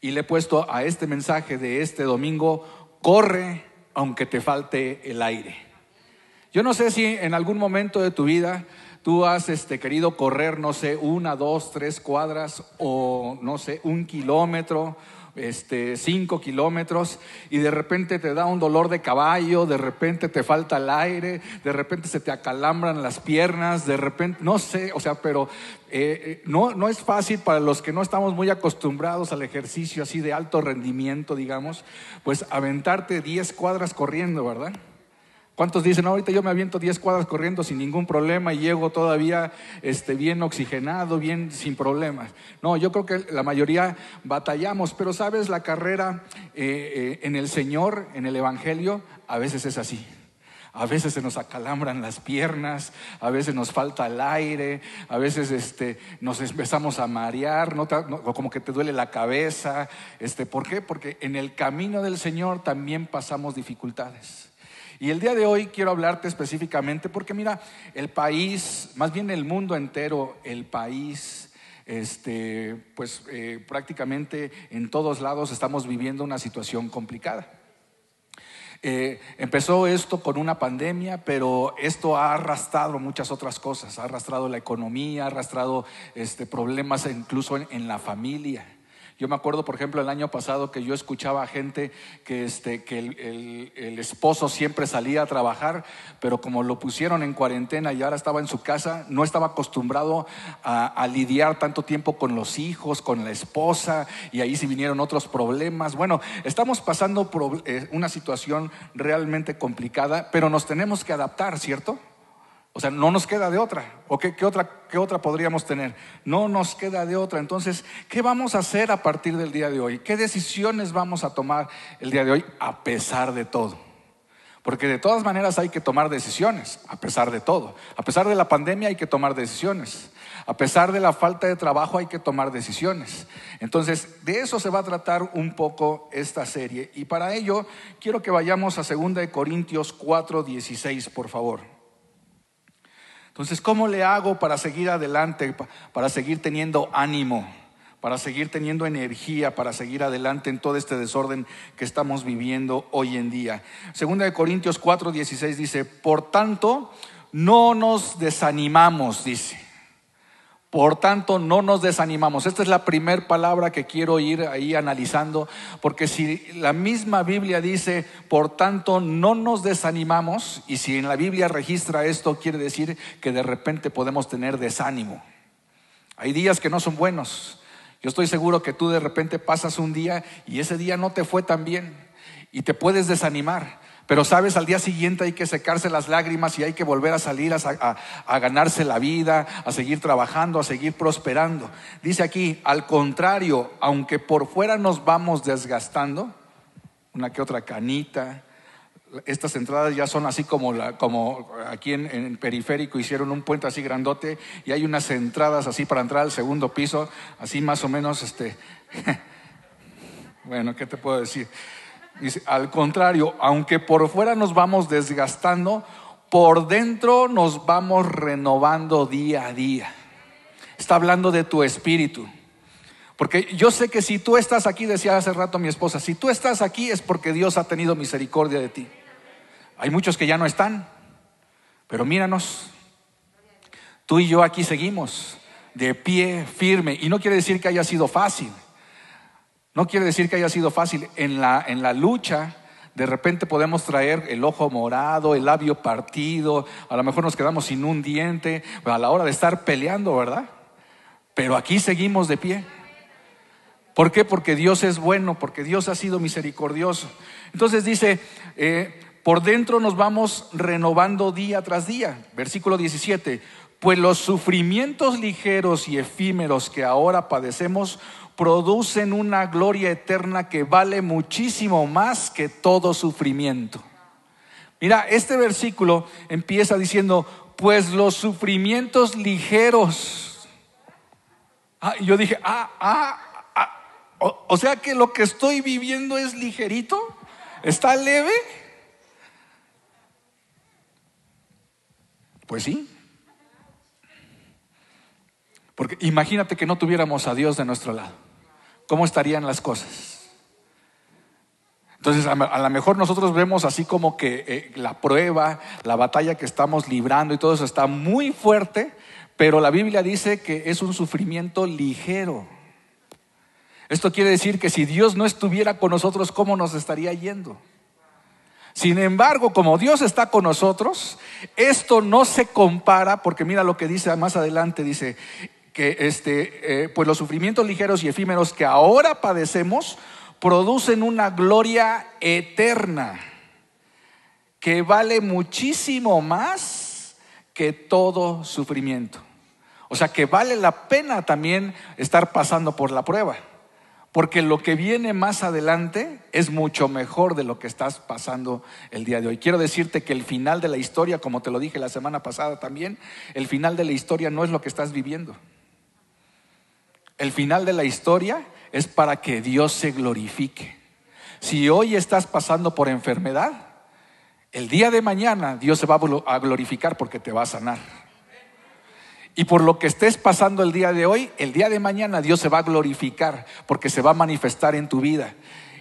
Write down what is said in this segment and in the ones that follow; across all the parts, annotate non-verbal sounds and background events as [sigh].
Y le he puesto a este mensaje de este domingo, corre aunque te falte el aire. Yo no sé si en algún momento de tu vida tú has este, querido correr, no sé, una, dos, tres cuadras o no sé, un kilómetro este, cinco kilómetros y de repente te da un dolor de caballo, de repente te falta el aire, de repente se te acalambran las piernas, de repente, no sé, o sea, pero eh, eh, no, no es fácil para los que no estamos muy acostumbrados al ejercicio así de alto rendimiento, digamos, pues aventarte 10 cuadras corriendo, ¿verdad? ¿Cuántos dicen, ahorita yo me aviento 10 cuadras corriendo sin ningún problema y llego todavía este, bien oxigenado, bien sin problemas? No, yo creo que la mayoría batallamos, pero sabes, la carrera eh, eh, en el Señor, en el Evangelio, a veces es así. A veces se nos acalambran las piernas, a veces nos falta el aire, a veces este, nos empezamos a marear, no como que te duele la cabeza. Este, ¿Por qué? Porque en el camino del Señor también pasamos dificultades. Y el día de hoy quiero hablarte específicamente porque mira, el país, más bien el mundo entero, el país, este, pues eh, prácticamente en todos lados estamos viviendo una situación complicada. Eh, empezó esto con una pandemia, pero esto ha arrastrado muchas otras cosas, ha arrastrado la economía, ha arrastrado este, problemas incluso en la familia. Yo me acuerdo, por ejemplo, el año pasado que yo escuchaba a gente que, este, que el, esposo siempre salía a trabajar, pero como lo pusieron en cuarentena y ahora estaba en su casa, no estaba acostumbrado a, lidiar tanto tiempo con los hijos, con la esposa, y ahí sí vinieron otros problemas. Bueno, estamos pasando por eh, una situación realmente complicada, pero nos tenemos que adaptar, ¿cierto? O sea, no nos queda de otra. ¿O qué, otra, qué otra podríamos tener? No nos queda de otra. Entonces, ¿qué vamos a hacer a partir del día de hoy? ¿Qué decisiones vamos a tomar el día de hoy a pesar de todo? Porque de todas maneras hay que tomar decisiones, a pesar de todo. A pesar de la pandemia hay que tomar decisiones. A pesar de la falta de trabajo hay que tomar decisiones. Entonces, de eso se va a tratar un poco esta serie. Y para ello, quiero que vayamos a 2 Corintios 4, 16, por favor. Entonces, ¿cómo le hago para seguir adelante, para seguir teniendo ánimo, para seguir teniendo energía, para seguir adelante en todo este desorden que estamos viviendo hoy en día? Segunda de Corintios 4.16 dice, por tanto, no nos desanimamos, dice. Por tanto, no nos desanimamos. Esta es la primera palabra que quiero ir ahí analizando, porque si la misma Biblia dice, por tanto, no nos desanimamos, y si en la Biblia registra esto, quiere decir que de repente podemos tener desánimo. Hay días que no son buenos. Yo estoy seguro que tú de repente pasas un día y ese día no te fue tan bien y te puedes desanimar. Pero sabes, al día siguiente hay que secarse las lágrimas y hay que volver a salir a, ganarse la vida, a seguir trabajando, a seguir prosperando. Dice aquí, al contrario, aunque por fuera nos vamos desgastando, una que otra canita, estas entradas ya son así como, la, como aquí en, el periférico hicieron un puente así grandote y hay unas entradas así para entrar al segundo piso, así más o menos, este, [laughs] bueno, ¿qué te puedo decir? Dice, al contrario, aunque por fuera nos vamos desgastando, por dentro nos vamos renovando día a día. Está hablando de tu espíritu. Porque yo sé que si tú estás aquí, decía hace rato mi esposa, si tú estás aquí es porque Dios ha tenido misericordia de ti. Hay muchos que ya no están, pero míranos. Tú y yo aquí seguimos, de pie firme. Y no quiere decir que haya sido fácil. No quiere decir que haya sido fácil. En la, en la lucha, de repente podemos traer el ojo morado, el labio partido, a lo mejor nos quedamos sin un diente a la hora de estar peleando, ¿verdad? Pero aquí seguimos de pie. ¿Por qué? Porque Dios es bueno, porque Dios ha sido misericordioso. Entonces dice, eh, por dentro nos vamos renovando día tras día. Versículo 17, pues los sufrimientos ligeros y efímeros que ahora padecemos producen una gloria eterna que vale muchísimo más que todo sufrimiento. Mira, este versículo empieza diciendo, pues los sufrimientos ligeros. Ah, yo dije, ah, ah, ah o, sea que lo que estoy viviendo es ligerito, está leve. Pues sí. Porque imagínate que no tuviéramos a Dios de nuestro lado. ¿cómo estarían las cosas? Entonces, a, lo mejor nosotros vemos así como que eh, la prueba, la batalla que estamos librando y todo eso está muy fuerte, pero la Biblia dice que es un sufrimiento ligero. Esto quiere decir que si Dios no estuviera con nosotros, ¿cómo nos estaría yendo? Sin embargo, como Dios está con nosotros, esto no se compara, porque mira lo que dice más adelante, dice, que este, eh, pues los sufrimientos ligeros y efímeros que ahora padecemos producen una gloria eterna que vale muchísimo más que todo sufrimiento. O sea que vale la pena también estar pasando por la prueba, porque lo que viene más adelante es mucho mejor de lo que estás pasando el día de hoy. Quiero decirte que el final de la historia, como te lo dije la semana pasada también, el final de la historia no es lo que estás viviendo el final de la historia es para que Dios se glorifique. Si hoy estás pasando por enfermedad, el día de mañana Dios se va a glorificar porque te va a sanar. Y por lo que estés pasando el día de hoy, el día de mañana Dios se va a glorificar porque se va a manifestar en tu vida.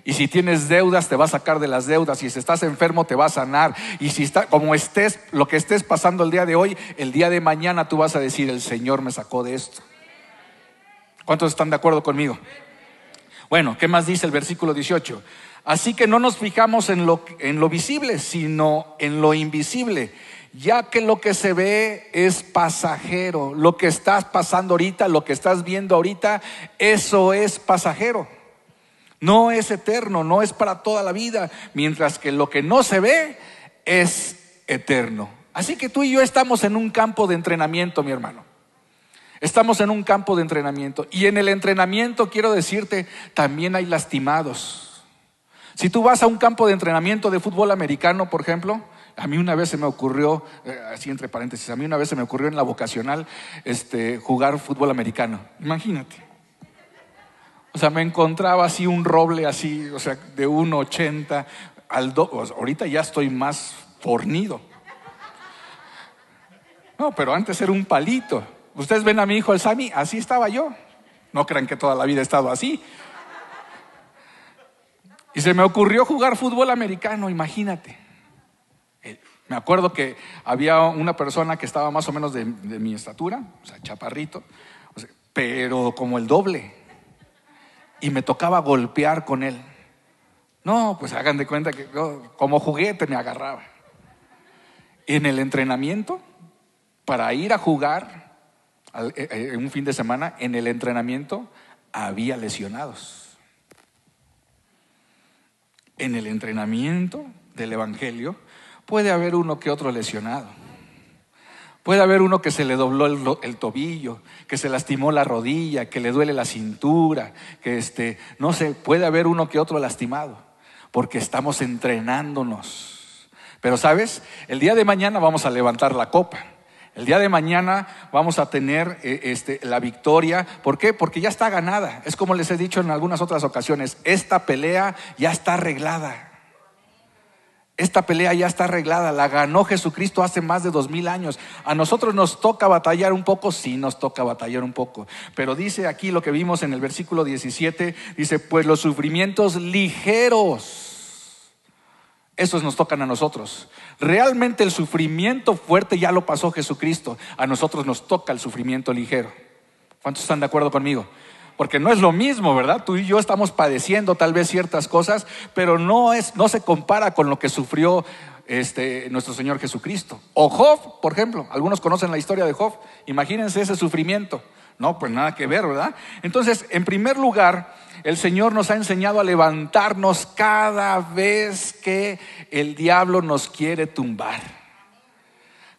Y si tienes deudas, te va a sacar de las deudas. Y si estás enfermo, te va a sanar. Y si está, como estés, lo que estés pasando el día de hoy, el día de mañana tú vas a decir, el Señor me sacó de esto. ¿Cuántos están de acuerdo conmigo? Bueno, ¿qué más dice el versículo 18? Así que no nos fijamos en lo, en lo visible, sino en lo invisible, ya que lo que se ve es pasajero. Lo que estás pasando ahorita, lo que estás viendo ahorita, eso es pasajero. No es eterno, no es para toda la vida, mientras que lo que no se ve es eterno. Así que tú y yo estamos en un campo de entrenamiento, mi hermano. Estamos en un campo de entrenamiento y en el entrenamiento quiero decirte, también hay lastimados. Si tú vas a un campo de entrenamiento de fútbol americano, por ejemplo, a mí una vez se me ocurrió, eh, así entre paréntesis, a mí una vez se me ocurrió en la vocacional este, jugar fútbol americano. Imagínate. O sea, me encontraba así un roble así, o sea, de 1,80 al 2. ahorita ya estoy más fornido. No, pero antes era un palito. Ustedes ven a mi hijo el Sami, así estaba yo. No crean que toda la vida he estado así. Y se me ocurrió jugar fútbol americano, imagínate. Eh, me acuerdo que había una persona que estaba más o menos de, mi estatura, o sea, chaparrito, pero como el doble. Y me tocaba golpear con él. No, pues hagan de cuenta que como como juguete me agarraba. En el entrenamiento, para ir a jugar, eh, eh, en un fin de semana, en el entrenamiento había lesionados. En el entrenamiento del Evangelio puede haber uno que otro lesionado. Puede haber uno que se le dobló el, tobillo, que se lastimó la rodilla, que le duele la cintura, que este, no sé, puede haber uno que otro lastimado, porque estamos entrenándonos. Pero sabes, el día de mañana vamos a levantar la copa. El día de mañana vamos a tener eh, este, la victoria. ¿Por qué? Porque ya está ganada. Es como les he dicho en algunas otras ocasiones, esta pelea ya está arreglada. Esta pelea ya está arreglada, la ganó Jesucristo hace más de dos mil años. A nosotros nos toca batallar un poco, sí nos toca batallar un poco. Pero dice aquí lo que vimos en el versículo 17, dice, pues los sufrimientos ligeros esos nos tocan a nosotros. Realmente el sufrimiento fuerte ya lo pasó Jesucristo. A nosotros nos toca el sufrimiento ligero. ¿Cuántos están de acuerdo conmigo? Porque no es lo mismo, ¿verdad? Tú y yo estamos padeciendo tal vez ciertas cosas, pero no, es, no se compara con lo que sufrió este, nuestro Señor Jesucristo. O Job, por ejemplo. Algunos conocen la historia de Job. Imagínense ese sufrimiento. No, pues nada que ver, ¿verdad? Entonces, en primer lugar, el Señor nos ha enseñado a levantarnos cada vez que el diablo nos quiere tumbar.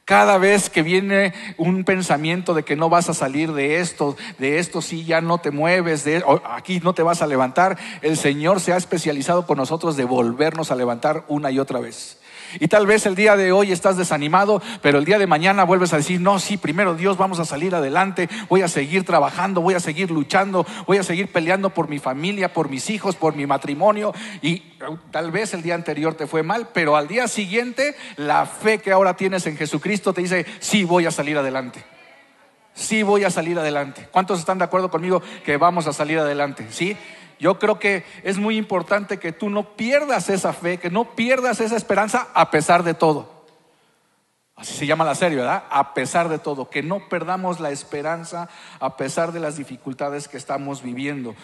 Cada vez que viene un pensamiento de que no vas a salir de esto, de esto si ya no te mueves, de aquí no te vas a levantar, el Señor se ha especializado con nosotros de volvernos a levantar una y otra vez. Y tal vez el día de hoy estás desanimado, pero el día de mañana vuelves a decir, no, sí, primero Dios, vamos a salir adelante, voy a seguir trabajando, voy a seguir luchando, voy a seguir peleando por mi familia, por mis hijos, por mi matrimonio. Y uh, tal vez el día anterior te fue mal, pero al día siguiente la fe que ahora tienes en Jesucristo te dice, sí, voy a salir adelante. Sí, voy a salir adelante. ¿Cuántos están de acuerdo conmigo que vamos a salir adelante? ¿Sí? Yo creo que es muy importante que tú no pierdas esa fe, que no pierdas esa esperanza a pesar de todo. Así se llama la serie, ¿verdad? A pesar de todo, que no perdamos la esperanza a pesar de las dificultades que estamos viviendo.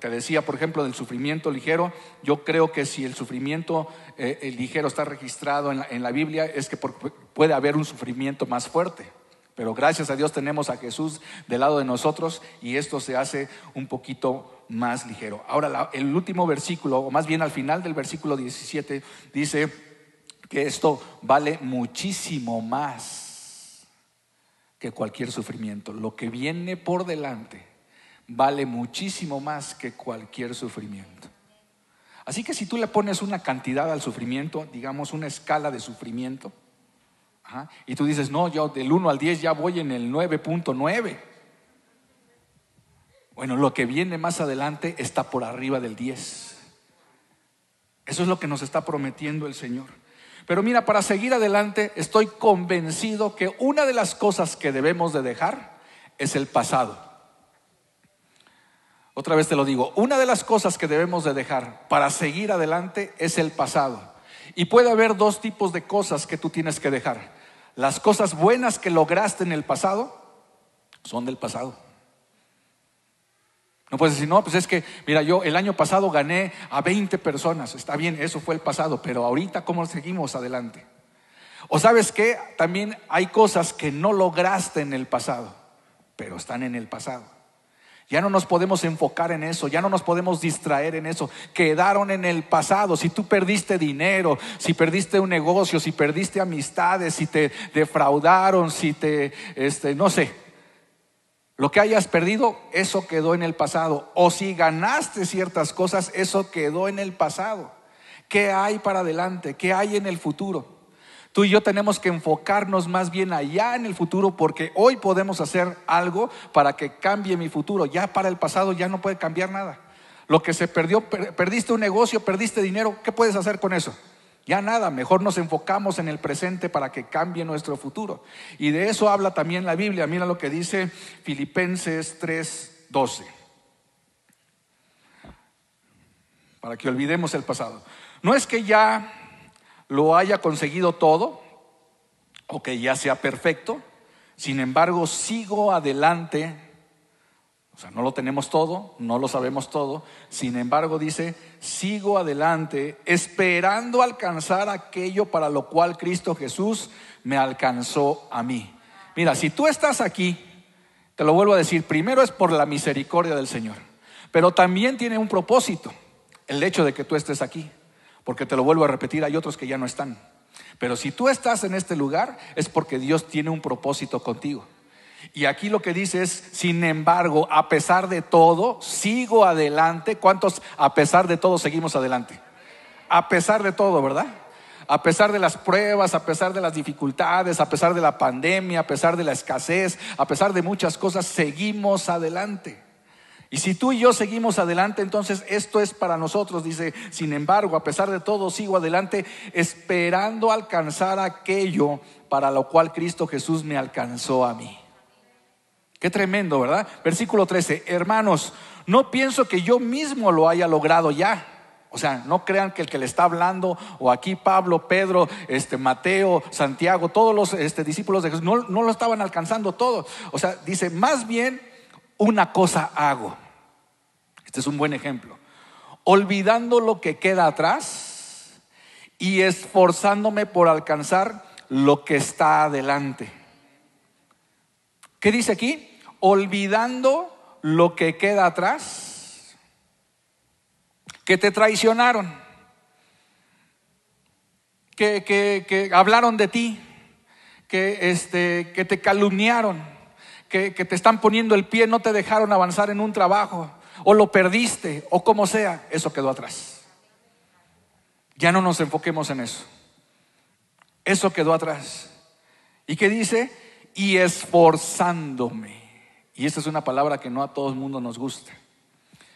Te decía, por ejemplo, del sufrimiento ligero. Yo creo que si el sufrimiento eh, el ligero está registrado en la, Biblia, es que puede haber un sufrimiento más fuerte. Pero gracias a Dios tenemos a Jesús del lado de nosotros y esto se hace un poquito más ligero. Ahora, el último versículo, o más bien al final del versículo 17, dice que esto vale muchísimo más que cualquier sufrimiento. Lo que viene por delante vale muchísimo más que cualquier sufrimiento. Así que si tú le pones una cantidad al sufrimiento, digamos una escala de sufrimiento, y tú dices, no, yo del 1 al 10 ya voy en el 9.9 bueno, lo que viene más adelante está por arriba del 10. Eso es lo que nos está prometiendo el Señor. Pero mira, para seguir adelante, estoy convencido que una de las cosas que debemos de dejar es el pasado. Otra vez te lo digo, una de las cosas que debemos de dejar para seguir adelante es el pasado. Y puede haber dos tipos de cosas que tú tienes que dejar. Las cosas buenas que lograste en el pasado son del pasado. No puedes decir, no, pues es que, mira, yo el año pasado gané a 20 personas. Está bien, eso fue el pasado, pero ahorita, ¿cómo seguimos adelante? O sabes que también hay cosas que no lograste en el pasado, pero están en el pasado. Ya no nos podemos enfocar en eso, ya no nos podemos distraer en eso. Quedaron en el pasado. Si tú perdiste dinero, si perdiste un negocio, si perdiste amistades, si te defraudaron, si te, este, no sé, lo que hayas perdido, eso quedó en el pasado. O si ganaste ciertas cosas, eso quedó en el pasado. ¿Qué hay para adelante? ¿Qué hay en el futuro? Tú y yo tenemos que enfocarnos más bien allá en el futuro porque hoy podemos hacer algo para que cambie mi futuro. Ya para el pasado ya no puede cambiar nada. Lo que se perdió, perdiste un negocio, perdiste dinero, ¿qué puedes hacer con eso? Ya nada, mejor nos enfocamos en el presente para que cambie nuestro futuro. Y de eso habla también la Biblia. Mira lo que dice Filipenses 3:12. Para que olvidemos el pasado. No es que ya lo haya conseguido todo o que ya sea perfecto, sin embargo sigo adelante sea, no lo tenemos todo, no lo sabemos todo. Sin embargo, dice, sigo adelante esperando alcanzar aquello para lo cual Cristo Jesús me alcanzó a mí. Mira, si tú estás aquí, te lo vuelvo a decir, primero es por la misericordia del Señor, pero también tiene un propósito el hecho de que tú estés aquí, porque te lo vuelvo a repetir, hay otros que ya no están. Pero si tú estás en este lugar es porque Dios tiene un propósito contigo. Y aquí lo que dice es, sin embargo, a pesar de todo, sigo adelante. ¿Cuántos a pesar de todo seguimos adelante? A pesar de todo, ¿verdad? a pesar de las pruebas, a pesar de las dificultades, a pesar de la pandemia, a pesar de la escasez, a pesar de muchas cosas, seguimos adelante. Y si tú y yo seguimos adelante, entonces esto es para nosotros, dice, sin embargo, a pesar de todo, sigo adelante esperando alcanzar aquello para lo cual Cristo Jesús me alcanzó a mí. Qué tremendo, ¿verdad? Versículo 13, hermanos, no pienso que yo mismo lo haya logrado ya. O sea, no crean que el que le está hablando, o aquí Pablo, Pedro, este, Mateo, Santiago, todos los este, discípulos de Jesús, no, no lo estaban alcanzando todos. O sea, dice, más bien una cosa hago. Este es un buen ejemplo. Olvidando lo que queda atrás y esforzándome por alcanzar lo que está adelante. ¿Qué dice aquí? olvidando lo que queda atrás, que te traicionaron, que, hablaron de ti, que, este, que te calumniaron, que, que te están poniendo el pie, no te dejaron avanzar en un trabajo, o lo perdiste, o como sea, eso quedó atrás. Ya no nos enfoquemos en eso. Eso quedó atrás. ¿Y qué dice? Y esforzándome. Y esta es una palabra que no a todo el mundo nos gusta.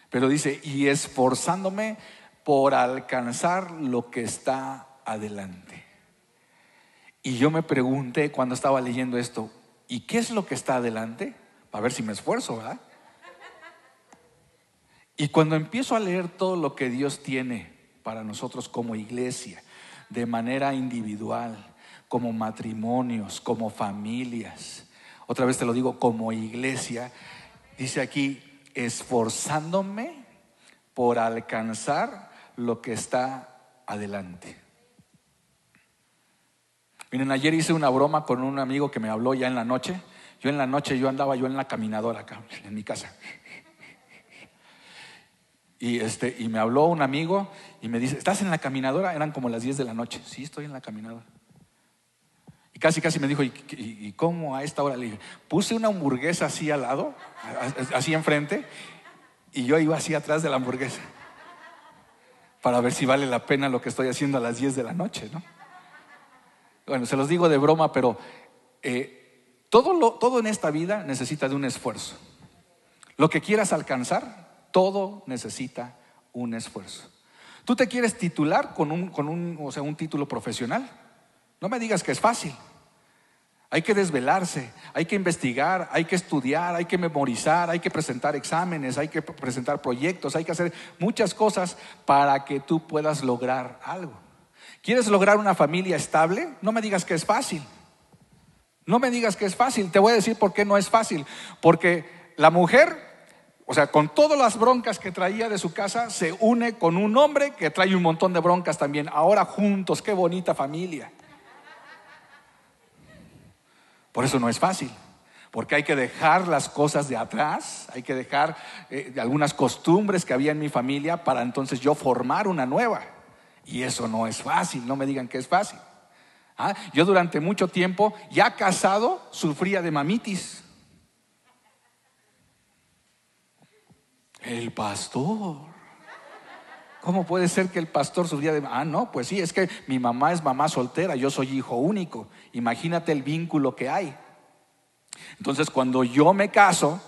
Pero dice, y esforzándome por alcanzar lo que está adelante. Y yo me pregunté cuando estaba leyendo esto, ¿y qué es lo que está adelante? A ver si me esfuerzo, ¿verdad? Y cuando empiezo a leer todo lo que Dios tiene para nosotros como iglesia, de manera individual, como matrimonios, como familias, otra vez te lo digo como iglesia. Dice aquí, esforzándome por alcanzar lo que está adelante. Miren, ayer hice una broma con un amigo que me habló ya en la noche. Yo en la noche, yo andaba yo en la caminadora acá, en mi casa. Y, este, y me habló un amigo y me dice, ¿estás en la caminadora? Eran como las 10 de la noche. Sí, estoy en la caminadora. Y casi, casi me dijo, ¿y, cómo a esta hora? Le dije, puse una hamburguesa así al lado, así enfrente, y yo iba así atrás de la hamburguesa para ver si vale la pena lo que estoy haciendo a las 10 de la noche, ¿no? Bueno, se los digo de broma, pero eh, todo, todo en esta vida necesita de un esfuerzo. Lo que quieras alcanzar, todo necesita un esfuerzo. Tú te quieres titular con un título profesional, no me digas que es fácil. Hay que desvelarse, hay que investigar, hay que estudiar, hay que memorizar, hay que presentar exámenes, hay que presentar proyectos, hay que hacer muchas cosas para que tú puedas lograr algo. ¿Quieres lograr una familia estable? No me digas que es fácil. No me digas que es fácil. Te voy a decir por qué no es fácil. Porque la mujer, o sea, con todas las broncas que traía de su casa, se une con un hombre que trae un montón de broncas también. Ahora juntos, qué bonita familia. Por eso no es fácil, porque hay que dejar las cosas de atrás, hay que dejar eh, algunas costumbres que había en mi familia para entonces yo formar una nueva. Y eso no es fácil, no me digan que es fácil. Ah, yo durante mucho tiempo, ya casado, sufría de mamitis. El pastor. ¿Cómo puede ser que el pastor sufría de... Ah, no, pues sí, es que mi mamá es mamá soltera, yo soy hijo único. Imagínate el vínculo que hay. Entonces, cuando yo me caso,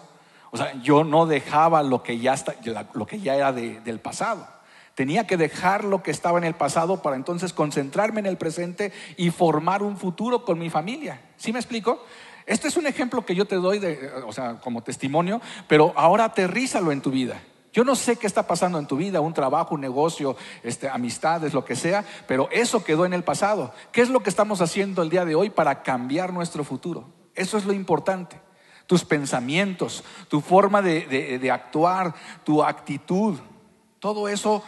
o sea, yo no dejaba lo que ya, está, lo que ya era del pasado. Tenía que dejar lo que estaba en el pasado para entonces concentrarme en el presente y formar un futuro con mi familia. ¿Sí me explico? Este es un ejemplo que yo te doy, de, o sea, como testimonio, pero ahora aterrízalo en tu vida. Yo no sé qué está pasando en tu vida, un trabajo, un negocio, este, amistades, lo que sea, pero eso quedó en el pasado. ¿Qué es lo que estamos haciendo el día de hoy para cambiar nuestro futuro? Eso es lo importante. Tus pensamientos, tu forma de, de actuar, tu actitud, todo eso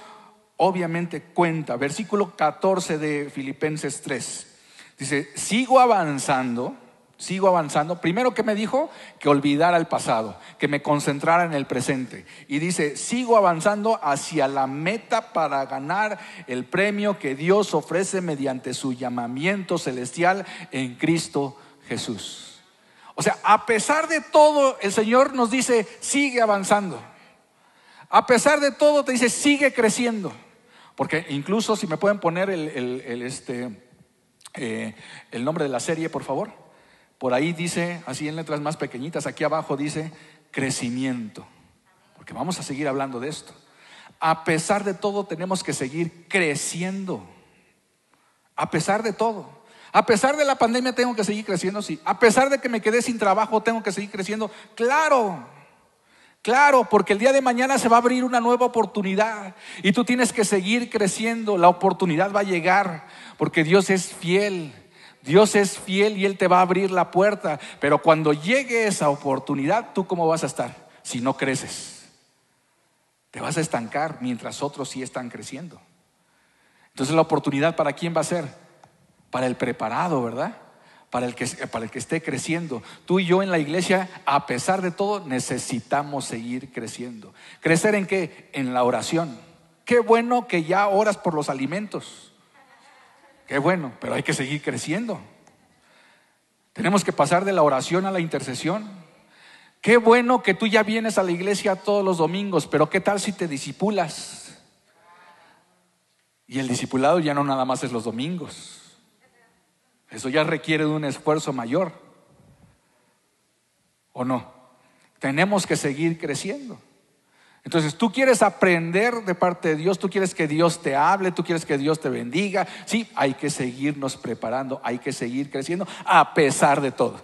obviamente cuenta. Versículo 14 de Filipenses 3. Dice, sigo avanzando sigo avanzando. Primero que me dijo que olvidara el pasado, que me concentrara en el presente. Y dice, sigo avanzando hacia la meta para ganar el premio que Dios ofrece mediante su llamamiento celestial en Cristo Jesús. O sea, a pesar de todo, el Señor nos dice, sigue avanzando. A pesar de todo, te dice, sigue creciendo. Porque incluso si me pueden poner el, este, eh, el nombre de la serie, por favor. Por ahí dice, así en letras más pequeñitas, aquí abajo dice crecimiento, porque vamos a seguir hablando de esto. A pesar de todo, tenemos que seguir creciendo. A pesar de todo. A pesar de la pandemia, tengo que seguir creciendo, sí. A pesar de que me quedé sin trabajo, tengo que seguir creciendo. Claro, Claro, porque el día de mañana se va a abrir una nueva oportunidad y tú tienes que seguir creciendo. La oportunidad va a llegar porque Dios es fiel. Dios es fiel y Él te va a abrir la puerta, pero cuando llegue esa oportunidad, ¿tú cómo vas a estar si no creces? Te vas a estancar mientras otros sí están creciendo. Entonces la oportunidad para quién va a ser? Para el preparado, ¿verdad? Para el, que, para el que esté creciendo. Tú y yo en la iglesia, a pesar de todo, necesitamos seguir creciendo. ¿Crecer en qué? En la oración. Qué bueno que ya oras por los alimentos. Qué bueno, pero hay que seguir creciendo. Tenemos que pasar de la oración a la intercesión. Qué bueno que tú ya vienes a la iglesia todos los domingos, pero ¿qué tal si te disipulas? Y el discipulado ya no nada más es los domingos. Eso ya requiere de un esfuerzo mayor. ¿O no? Tenemos que seguir creciendo. Entonces tú quieres aprender de parte de Dios, tú quieres que Dios te hable, tú quieres que Dios te bendiga. Sí, hay que seguirnos preparando, hay que seguir creciendo a pesar de todo.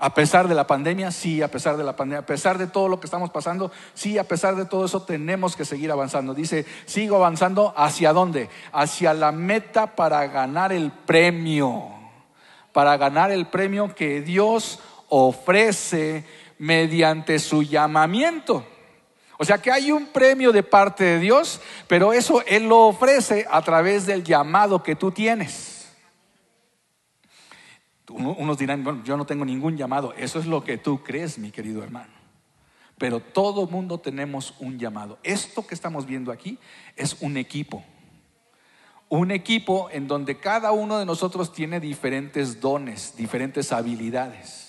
A pesar de la pandemia, sí, a pesar de la pandemia, a pesar de todo lo que estamos pasando, sí, a pesar de todo eso tenemos que seguir avanzando. Dice, sigo avanzando hacia dónde? Hacia la meta para ganar el premio, para ganar el premio que Dios ofrece mediante su llamamiento. O sea que hay un premio de parte de Dios, pero eso Él lo ofrece a través del llamado que tú tienes. Unos dirán, bueno, yo no tengo ningún llamado. Eso es lo que tú crees, mi querido hermano. Pero todo mundo tenemos un llamado. Esto que estamos viendo aquí es un equipo. Un equipo en donde cada uno de nosotros tiene diferentes dones, diferentes habilidades.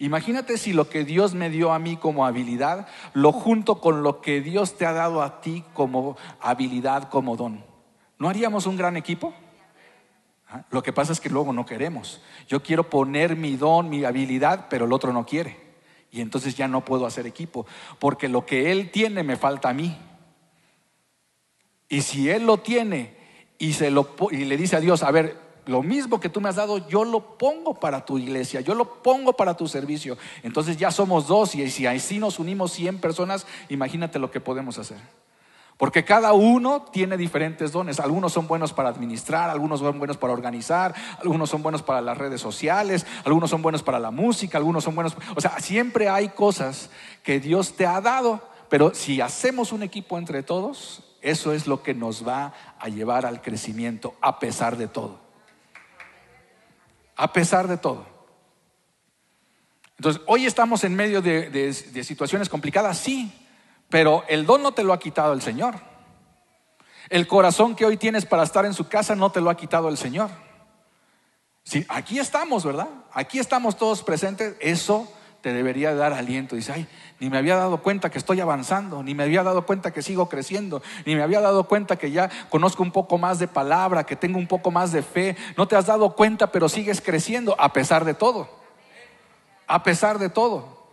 Imagínate si lo que Dios me dio a mí como habilidad, lo junto con lo que Dios te ha dado a ti como habilidad, como don. ¿No haríamos un gran equipo? Ah, lo que pasa es que luego no queremos. Yo quiero poner mi don, mi habilidad, pero el otro no quiere. Y entonces ya no puedo hacer equipo, porque lo que él tiene me falta a mí. Y si él lo tiene y, se lo, y le dice a Dios, a ver, lo mismo que tú me has dado, yo lo pongo para tu iglesia, yo lo pongo para tu servicio. Entonces ya somos dos y si así nos unimos 100 personas, imagínate lo que podemos hacer. Porque cada uno tiene diferentes dones. Algunos son buenos para administrar, algunos son buenos para organizar, algunos son buenos para las redes sociales, algunos son buenos para la música, algunos son buenos... O sea, siempre hay cosas que Dios te ha dado, pero si hacemos un equipo entre todos, eso es lo que nos va a llevar al crecimiento a pesar de todo a pesar de todo. Entonces, hoy estamos en medio de, situaciones complicadas, sí, pero el don no te lo ha quitado el Señor. El corazón que hoy tienes para estar en su casa no te lo ha quitado el Señor. Sí, aquí estamos, ¿verdad? Aquí estamos todos presentes. Eso te debería dar aliento. Dice, ay, ni me había dado cuenta que estoy avanzando, ni me había dado cuenta que sigo creciendo, ni me había dado cuenta que ya conozco un poco más de palabra, que tengo un poco más de fe. No te has dado cuenta, pero sigues creciendo a pesar de todo. A pesar de todo.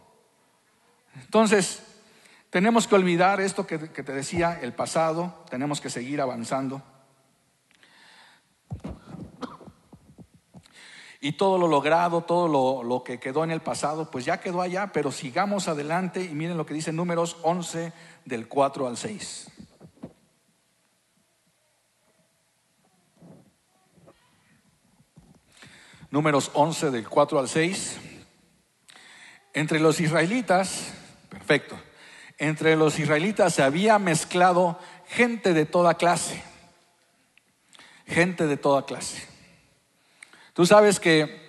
Entonces, tenemos que olvidar esto que, que te decía, el pasado, tenemos que seguir avanzando. Y todo lo logrado, todo lo, lo, que quedó en el pasado, pues ya quedó allá, pero sigamos adelante y miren lo que dice números 11 del 4 al 6. Números 11 del 4 al 6. Entre los israelitas, perfecto, entre los israelitas se había mezclado gente de toda clase, gente de toda clase. Tú sabes que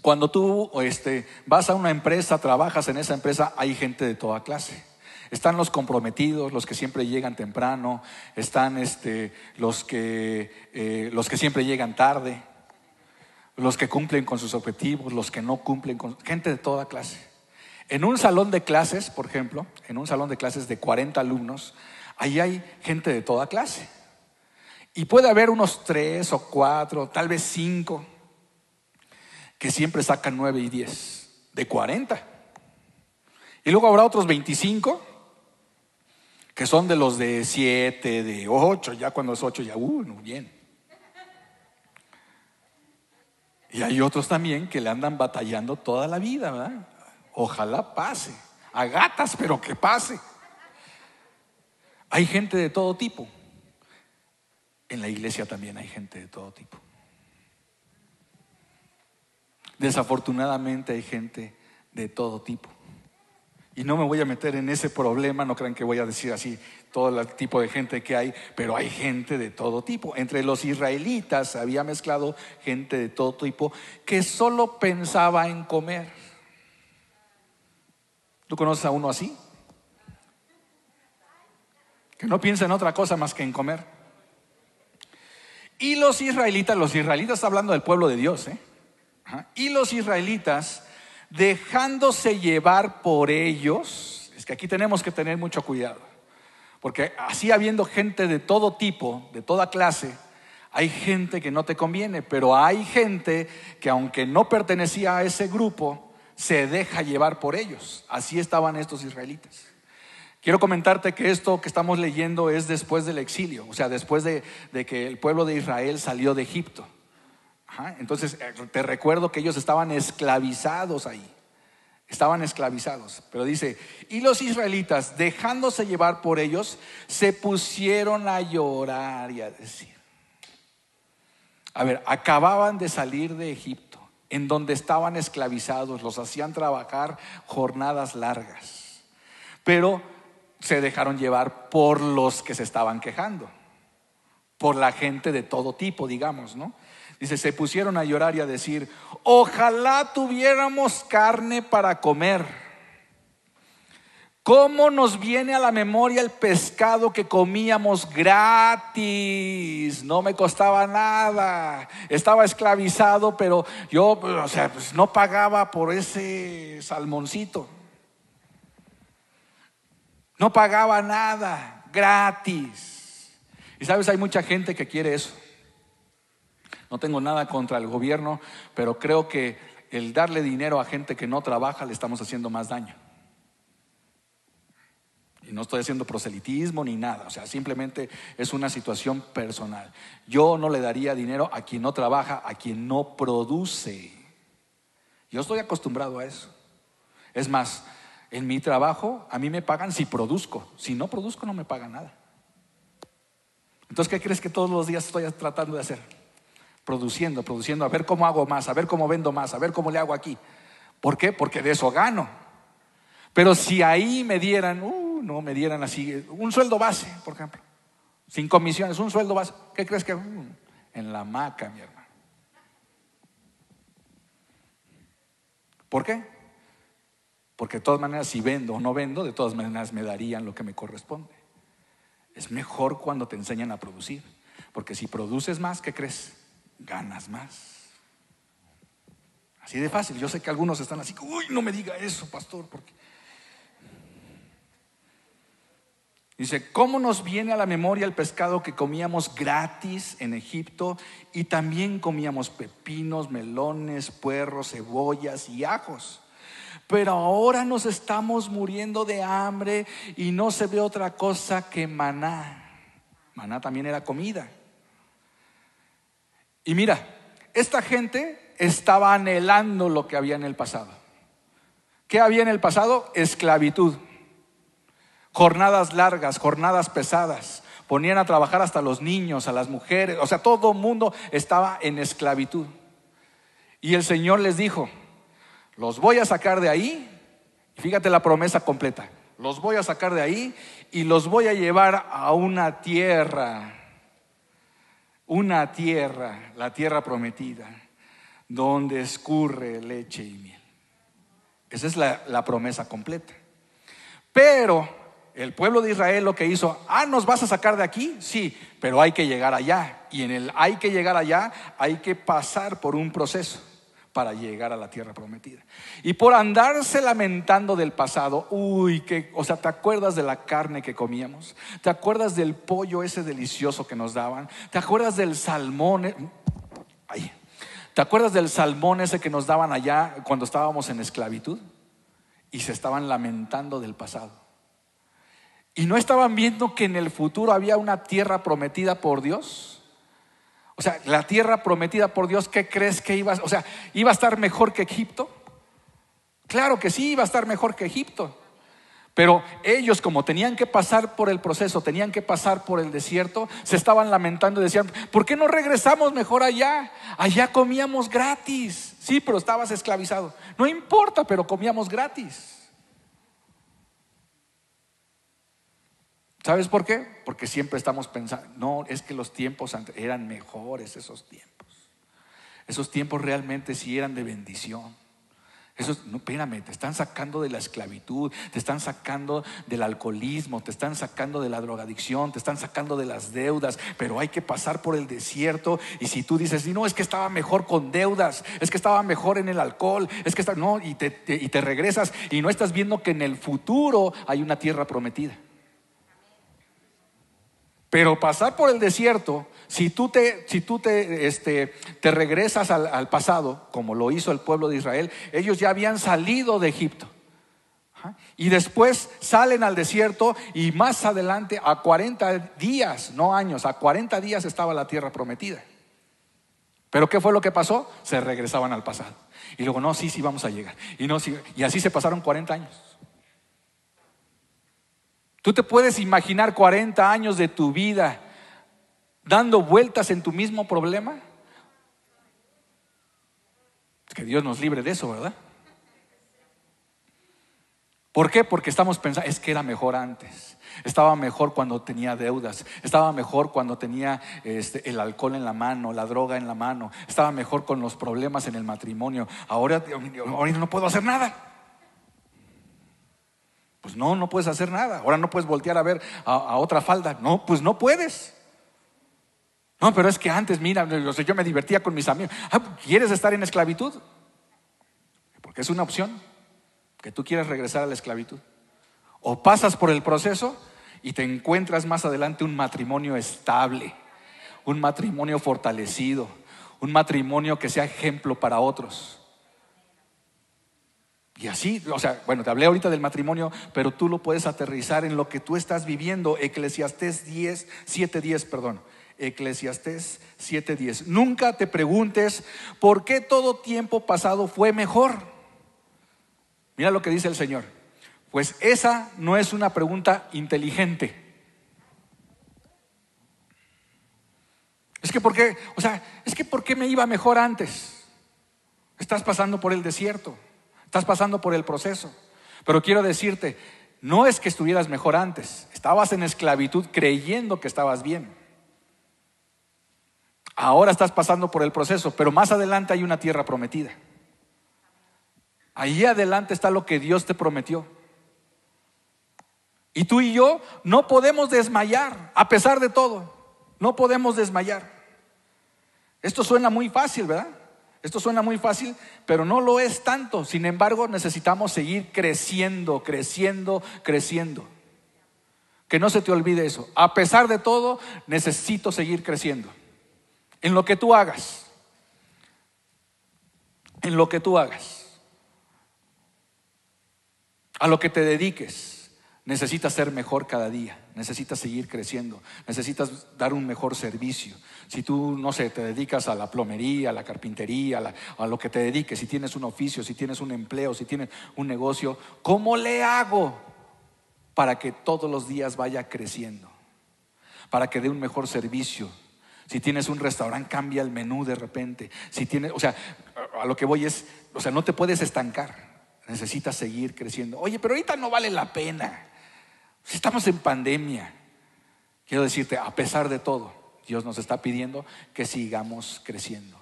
cuando tú este, vas a una empresa, trabajas en esa empresa, hay gente de toda clase. Están los comprometidos, los que siempre llegan temprano, están este, los, que, eh, los que siempre llegan tarde, los que cumplen con sus objetivos, los que no cumplen con... Gente de toda clase. En un salón de clases, por ejemplo, en un salón de clases de 40 alumnos, ahí hay gente de toda clase. Y puede haber unos tres o cuatro, tal vez cinco, que siempre sacan 9 y 10, de 40. Y luego habrá otros 25 que son de los de 7, de 8, ya cuando es 8 ya, uh, bien. Y hay otros también que le andan batallando toda la vida, ¿verdad? Ojalá pase, a gatas, pero que pase. Hay gente de todo tipo. En la iglesia también hay gente de todo tipo. Desafortunadamente hay gente de todo tipo. Y no me voy a meter en ese problema, no crean que voy a decir así todo el tipo de gente que hay, pero hay gente de todo tipo. Entre los israelitas había mezclado gente de todo tipo que solo pensaba en comer. ¿Tú conoces a uno así? Que no piensa en otra cosa más que en comer. Y los israelitas, los israelitas está hablando del pueblo de Dios, ¿eh? Y los israelitas, dejándose llevar por ellos, es que aquí tenemos que tener mucho cuidado, porque así habiendo gente de todo tipo, de toda clase, hay gente que no te conviene, pero hay gente que aunque no pertenecía a ese grupo, se deja llevar por ellos. Así estaban estos israelitas. Quiero comentarte que esto que estamos leyendo es después del exilio, o sea, después de, que el pueblo de Israel salió de Egipto entonces, eh, te recuerdo que ellos estaban esclavizados ahí. Estaban esclavizados. Pero dice, y los israelitas, dejándose llevar por ellos, se pusieron a llorar y a decir. A ver, acababan de salir de Egipto, en donde estaban esclavizados, los hacían trabajar jornadas largas. Pero se dejaron llevar por los que se estaban quejando, por la gente de todo tipo, digamos, ¿no? Dice, se pusieron a llorar y a decir, ojalá tuviéramos carne para comer. ¿Cómo nos viene a la memoria el pescado que comíamos gratis? No me costaba nada. Estaba esclavizado, pero yo, o sea, pues, no pagaba por ese salmoncito. No pagaba nada, gratis. Y sabes, hay mucha gente que quiere eso. No tengo nada contra el gobierno, pero creo que el darle dinero a gente que no trabaja le estamos haciendo más daño. Y no estoy haciendo proselitismo ni nada, o sea, simplemente es una situación personal. Yo no le daría dinero a quien no trabaja, a quien no produce. Yo estoy acostumbrado a eso. Es más, en mi trabajo a mí me pagan si produzco, si no produzco no me pagan nada. Entonces, ¿qué crees que todos los días estoy tratando de hacer? produciendo, produciendo, a ver cómo hago más, a ver cómo vendo más, a ver cómo le hago aquí. ¿Por qué? Porque de eso gano. Pero si ahí me dieran, uh, no me dieran así, un sueldo base, por ejemplo, sin comisiones, un sueldo base, ¿qué crees que? Mm, en la maca, mi hermano. ¿Por qué? Porque de todas maneras, si vendo o no vendo, de todas maneras me darían lo que me corresponde. Es mejor cuando te enseñan a producir. Porque si produces más, ¿qué crees? ganas más. Así de fácil. Yo sé que algunos están así, uy, no me diga eso, pastor, porque... Dice, ¿cómo nos viene a la memoria el pescado que comíamos gratis en Egipto y también comíamos pepinos, melones, puerros, cebollas y ajos? Pero ahora nos estamos muriendo de hambre y no se ve otra cosa que maná. Maná también era comida. Y mira, esta gente estaba anhelando lo que había en el pasado. ¿Qué había en el pasado? Esclavitud. Jornadas largas, jornadas pesadas. Ponían a trabajar hasta los niños, a las mujeres. O sea, todo el mundo estaba en esclavitud. Y el Señor les dijo, los voy a sacar de ahí. Y fíjate la promesa completa. Los voy a sacar de ahí y los voy a llevar a una tierra una tierra, la tierra prometida, donde escurre leche y miel. Esa es la, promesa completa. Pero el pueblo de Israel lo que hizo, ah, nos vas a sacar de aquí, sí, pero hay que llegar allá. Y en el hay que llegar allá hay que pasar por un proceso para llegar a la tierra prometida. Y por andarse lamentando del pasado, uy, que, o sea, ¿te acuerdas de la carne que comíamos? ¿Te acuerdas del pollo ese delicioso que nos daban? ¿Te acuerdas del salmón? Ay, ¿Te acuerdas del salmón ese que nos daban allá cuando estábamos en esclavitud? Y se estaban lamentando del pasado. Y no estaban viendo que en el futuro había una tierra prometida por Dios o sea, la tierra prometida por Dios, ¿qué crees que iba o sea, iba a estar mejor que Egipto? Claro que sí, iba a estar mejor que Egipto. Pero ellos, como tenían que pasar por el proceso, tenían que pasar por el desierto, se estaban lamentando y decían, ¿por qué no regresamos mejor allá? Allá comíamos gratis. Sí, pero estabas esclavizado. No importa, pero comíamos gratis. ¿Sabes por qué? Porque siempre estamos pensando, no, es que los tiempos eran mejores esos tiempos. Esos tiempos realmente sí eran de bendición. Esos, no, espérame, te están sacando de la esclavitud, te están sacando del alcoholismo, te están sacando de la drogadicción, te están sacando de las deudas, pero hay que pasar por el desierto. Y si tú dices, no, es que estaba mejor con deudas, es que estaba mejor en el alcohol, es que está, no, y y te regresas y no estás viendo que en el futuro hay una tierra prometida. Pero pasar por el desierto, si tú te, si tú te, este, te regresas al, pasado, como lo hizo el pueblo de Israel, ellos ya habían salido de Egipto. Y después salen al desierto y más adelante, a 40 días, no años, a 40 días estaba la tierra prometida. Pero ¿qué fue lo que pasó? Se regresaban al pasado. Y luego, no, sí, sí, vamos a llegar. Y, no, y así se pasaron 40 años. Tú te puedes imaginar 40 años de tu vida dando vueltas en tu mismo problema. Que Dios nos libre de eso, ¿verdad? ¿Por qué? Porque estamos pensando, es que era mejor antes. Estaba mejor cuando tenía deudas, estaba mejor cuando tenía este, el alcohol en la mano, la droga en la mano, estaba mejor con los problemas en el matrimonio. Ahora, ahora no puedo hacer nada. Pues no, no puedes hacer nada. Ahora no puedes voltear a ver a, otra falda. No, pues no puedes. No, pero es que antes, mira, yo me divertía con mis amigos. Ah, ¿Quieres estar en esclavitud? Porque es una opción que tú quieras regresar a la esclavitud. O pasas por el proceso y te encuentras más adelante un matrimonio estable, un matrimonio fortalecido, un matrimonio que sea ejemplo para otros. Y así, o sea, bueno, te hablé ahorita del matrimonio, pero tú lo puedes aterrizar en lo que tú estás viviendo. Eclesiastés 10, 7, 10, perdón. Eclesiastés 7, 10. Nunca te preguntes por qué todo tiempo pasado fue mejor. Mira lo que dice el Señor. Pues esa no es una pregunta inteligente. Es que por qué, o sea, es que por qué me iba mejor antes. Estás pasando por el desierto. Estás pasando por el proceso. Pero quiero decirte, no es que estuvieras mejor antes. Estabas en esclavitud creyendo que estabas bien. Ahora estás pasando por el proceso, pero más adelante hay una tierra prometida. Allí adelante está lo que Dios te prometió. Y tú y yo no podemos desmayar, a pesar de todo. No podemos desmayar. Esto suena muy fácil, ¿verdad? Esto suena muy fácil, pero no lo es tanto. Sin embargo, necesitamos seguir creciendo, creciendo, creciendo. Que no se te olvide eso. A pesar de todo, necesito seguir creciendo. En lo que tú hagas. En lo que tú hagas. A lo que te dediques. Necesitas ser mejor cada día, necesitas seguir creciendo, necesitas dar un mejor servicio. Si tú, no sé, te dedicas a la plomería, a la carpintería, a, lo que te dediques, si tienes un oficio, si tienes un empleo, si tienes un negocio, ¿cómo le hago para que todos los días vaya creciendo? Para que dé un mejor servicio. Si tienes un restaurante, cambia el menú de repente. Si tienes, o sea, a lo que voy es, o sea, no te puedes estancar. Necesitas seguir creciendo. Oye, pero ahorita no vale la pena. Si Estamos en pandemia. Quiero decirte, a pesar de todo, Dios nos está pidiendo que sigamos creciendo.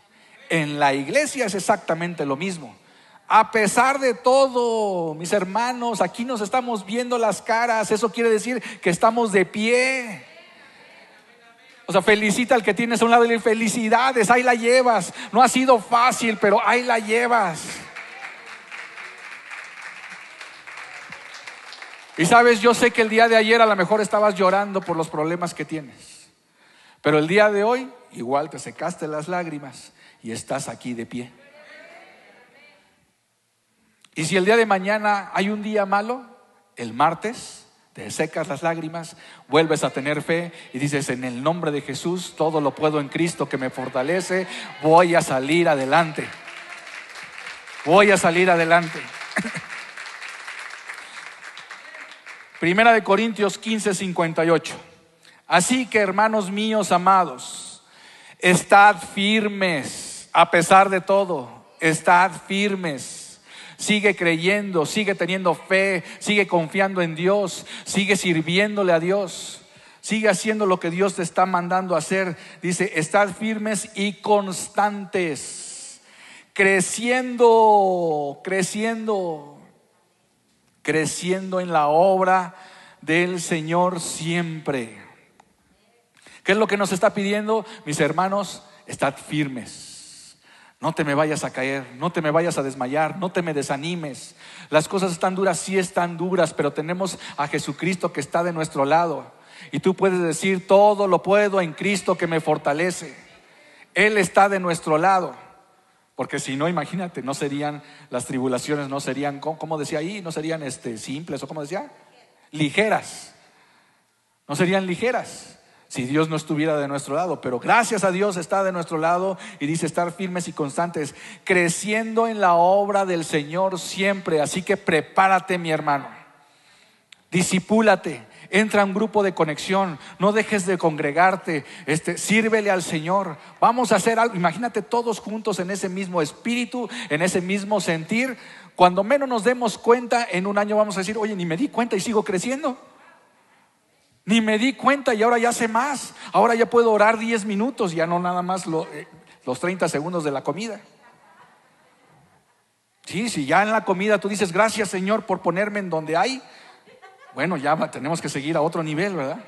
En la iglesia es exactamente lo mismo. A pesar de todo, mis hermanos, aquí nos estamos viendo las caras. Eso quiere decir que estamos de pie. O sea, felicita al que tienes a un lado y felicidades, ahí la llevas. No ha sido fácil, pero ahí la llevas. Y sabes, yo sé que el día de ayer a lo mejor estabas llorando por los problemas que tienes, pero el día de hoy igual te secaste las lágrimas y estás aquí de pie. Y si el día de mañana hay un día malo, el martes, te secas las lágrimas, vuelves a tener fe y dices, en el nombre de Jesús, todo lo puedo en Cristo que me fortalece, voy a salir adelante. Voy a salir adelante. Primera de Corintios 15, 58. Así que, hermanos míos amados, estad firmes a pesar de todo, estad firmes sigue creyendo, sigue teniendo fe, sigue confiando en Dios, sigue sirviéndole a Dios, sigue haciendo lo que Dios te está mandando a hacer. Dice, estad firmes y constantes, creciendo, creciendo creciendo en la obra del Señor siempre. ¿Qué es lo que nos está pidiendo? Mis hermanos, estad firmes. No te me vayas a caer, no te me vayas a desmayar, no te me desanimes. Las cosas están duras, sí están duras, pero tenemos a Jesucristo que está de nuestro lado. Y tú puedes decir, todo lo puedo en Cristo que me fortalece. Él está de nuestro lado. Porque si no, imagínate, no serían las tribulaciones, no serían, como decía ahí, no serían este, simples o como decía, ligeras. No serían ligeras si Dios no estuviera de nuestro lado. Pero gracias a Dios está de nuestro lado y dice estar firmes y constantes, creciendo en la obra del Señor siempre. Así que prepárate, mi hermano. Disipúlate entra un grupo de conexión, no dejes de congregarte, este, sírvele al Señor. Vamos a hacer algo, imagínate todos juntos en ese mismo espíritu, en ese mismo sentir. Cuando menos nos demos cuenta, en un año vamos a decir, oye, ni me di cuenta y sigo creciendo. Ni me di cuenta y ahora ya sé más. Ahora ya puedo orar 10 minutos, ya no nada más eh, los 30 segundos de la comida. Sí, si sí, ya en la comida tú dices, gracias Señor por ponerme en donde hay, bueno, ya tenemos que seguir a otro nivel, ¿verdad?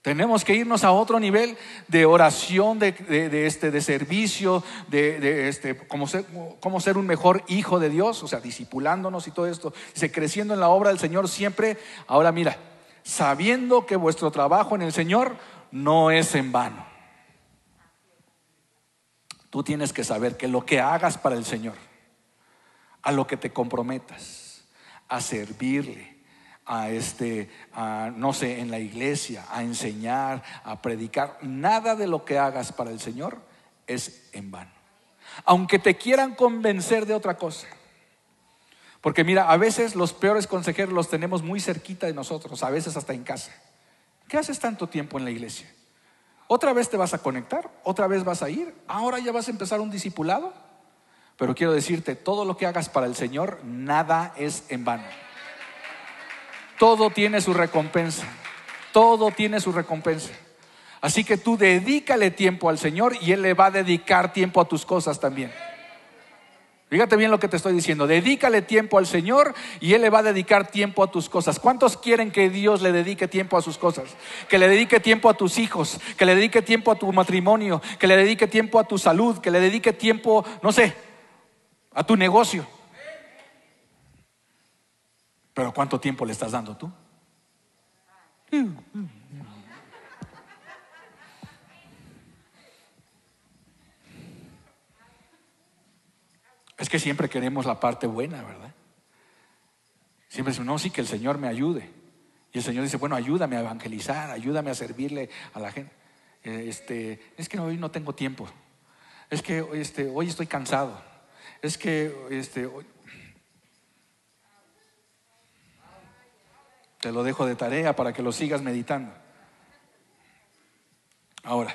Tenemos que irnos a otro nivel de oración, de, este, de servicio, de, este, cómo ser, ser un mejor hijo de Dios, o sea, discipulándonos y todo esto, se creciendo en la obra del Señor siempre. Ahora mira, sabiendo que vuestro trabajo en el Señor no es en vano. Tú tienes que saber que lo que hagas para el Señor, a lo que te comprometas, a servirle, a este, a, no sé, en la iglesia, a enseñar, a predicar. Nada de lo que hagas para el Señor es en vano. Aunque te quieran convencer de otra cosa. Porque mira, a veces los peores consejeros los tenemos muy cerquita de nosotros, a veces hasta en casa. ¿Qué haces tanto tiempo en la iglesia? ¿Otra vez te vas a conectar? ¿Otra vez vas a ir? ¿Ahora ya vas a empezar un discipulado? Pero quiero decirte, todo lo que hagas para el Señor, nada es en vano. Todo tiene su recompensa. Todo tiene su recompensa. Así que tú dedícale tiempo al Señor y Él le va a dedicar tiempo a tus cosas también. Fíjate bien lo que te estoy diciendo. Dedícale tiempo al Señor y Él le va a dedicar tiempo a tus cosas. ¿Cuántos quieren que Dios le dedique tiempo a sus cosas? Que le dedique tiempo a tus hijos, que le dedique tiempo a tu matrimonio, que le dedique tiempo a tu salud, que le dedique tiempo, no sé, a tu negocio. Pero ¿cuánto tiempo le estás dando tú? Es que siempre queremos la parte buena, ¿verdad? Siempre decimos, no, sí, que el Señor me ayude. Y el Señor dice, bueno, ayúdame a evangelizar, ayúdame a servirle a la gente. Eh, este, es que hoy no tengo tiempo. Es que este, hoy estoy cansado es que, este, te lo dejo de tarea para que lo sigas meditando. Ahora,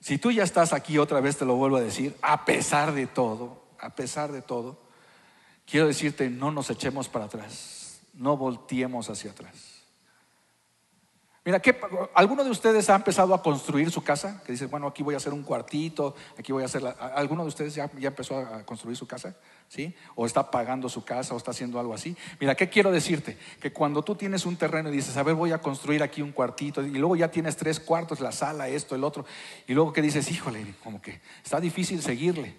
si tú ya estás aquí otra vez, te lo vuelvo a decir, a pesar de todo, a pesar de todo, quiero decirte, no nos echemos para atrás, no volteemos hacia atrás. Mira, ¿qué, ¿alguno de ustedes ha empezado a construir su casa? Que dice, bueno, aquí voy a hacer un cuartito, aquí voy a hacer... La... ¿Alguno de ustedes ya, ya, empezó a construir su casa? ¿Sí? O está pagando su casa o está haciendo algo así. Mira, ¿qué quiero decirte? Que cuando tú tienes un terreno y dices, a ver, voy a construir aquí un cuartito, y luego ya tienes tres cuartos, la sala, esto, el otro, y luego que dices, híjole, como que está difícil seguirle.